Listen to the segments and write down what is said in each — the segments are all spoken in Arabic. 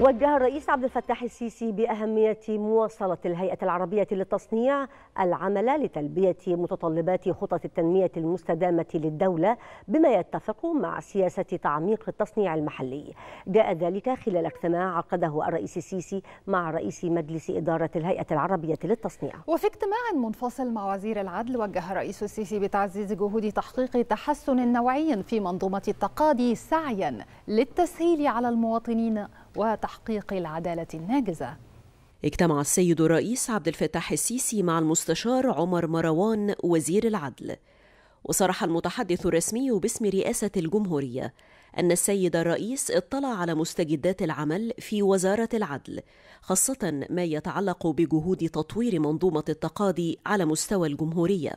وجه الرئيس عبد الفتاح السيسي بأهمية مواصلة الهيئة العربية للتصنيع العمل لتلبية متطلبات خطط التنمية المستدامة للدولة بما يتفق مع سياسة تعميق التصنيع المحلي جاء ذلك خلال اجتماع عقده الرئيس السيسي مع رئيس مجلس إدارة الهيئة العربية للتصنيع وفي اجتماع منفصل مع وزير العدل وجه الرئيس السيسي بتعزيز جهود تحقيق تحسن نوعي في منظومة التقاضي سعيا للتسهيل على المواطنين وتحقيق العدالة الناجزة اجتمع السيد الرئيس عبد الفتاح السيسي مع المستشار عمر مروان وزير العدل وصرح المتحدث الرسمي باسم رئاسة الجمهورية أن السيد الرئيس اطلع على مستجدات العمل في وزارة العدل، خاصة ما يتعلق بجهود تطوير منظومة التقاضي على مستوى الجمهورية.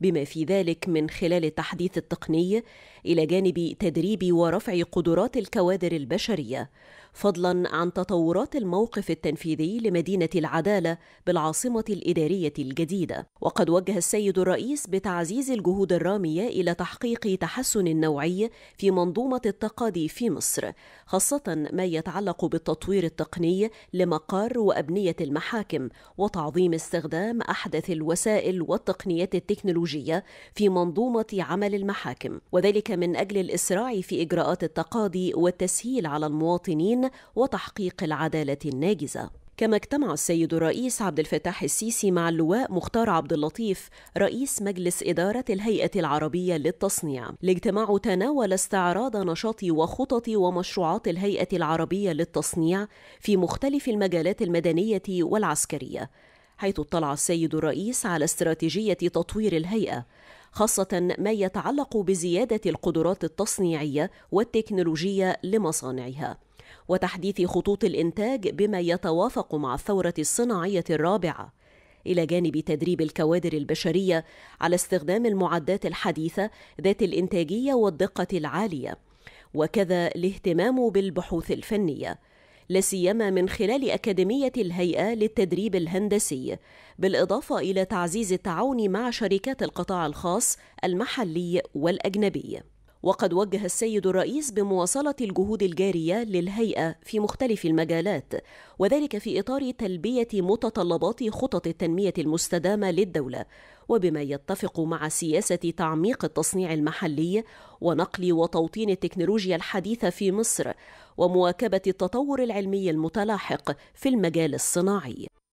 بما في ذلك من خلال التحديث التقني الى جانب تدريب ورفع قدرات الكوادر البشريه فضلا عن تطورات الموقف التنفيذي لمدينه العداله بالعاصمه الاداريه الجديده وقد وجه السيد الرئيس بتعزيز الجهود الراميه الى تحقيق تحسن نوعي في منظومه التقاضي في مصر خاصه ما يتعلق بالتطوير التقني لمقار وابنيه المحاكم وتعظيم استخدام احدث الوسائل والتقنيات التكنولوجيه الخروجيه في منظومه عمل المحاكم وذلك من اجل الاسراع في اجراءات التقاضي والتسهيل على المواطنين وتحقيق العداله الناجزه كما اجتمع السيد الرئيس عبد الفتاح السيسي مع اللواء مختار عبد اللطيف رئيس مجلس إدارة الهيئة العربية للتصنيع. الاجتماع تناول استعراض نشاط وخطط ومشروعات الهيئة العربية للتصنيع في مختلف المجالات المدنية والعسكرية. حيث اطلع السيد الرئيس على استراتيجية تطوير الهيئة خاصة ما يتعلق بزيادة القدرات التصنيعية والتكنولوجية لمصانعها وتحديث خطوط الإنتاج بما يتوافق مع الثورة الصناعية الرابعة إلى جانب تدريب الكوادر البشرية على استخدام المعدات الحديثة ذات الإنتاجية والدقة العالية وكذا الاهتمام بالبحوث الفنيه لاسيما من خلال أكاديمية الهيئة للتدريب الهندسي، بالإضافة إلى تعزيز التعاون مع شركات القطاع الخاص المحلي والأجنبي. وقد وجه السيد الرئيس بمواصلة الجهود الجارية للهيئة في مختلف المجالات وذلك في إطار تلبية متطلبات خطط التنمية المستدامة للدولة وبما يتفق مع سياسة تعميق التصنيع المحلي ونقل وتوطين التكنولوجيا الحديثة في مصر ومواكبة التطور العلمي المتلاحق في المجال الصناعي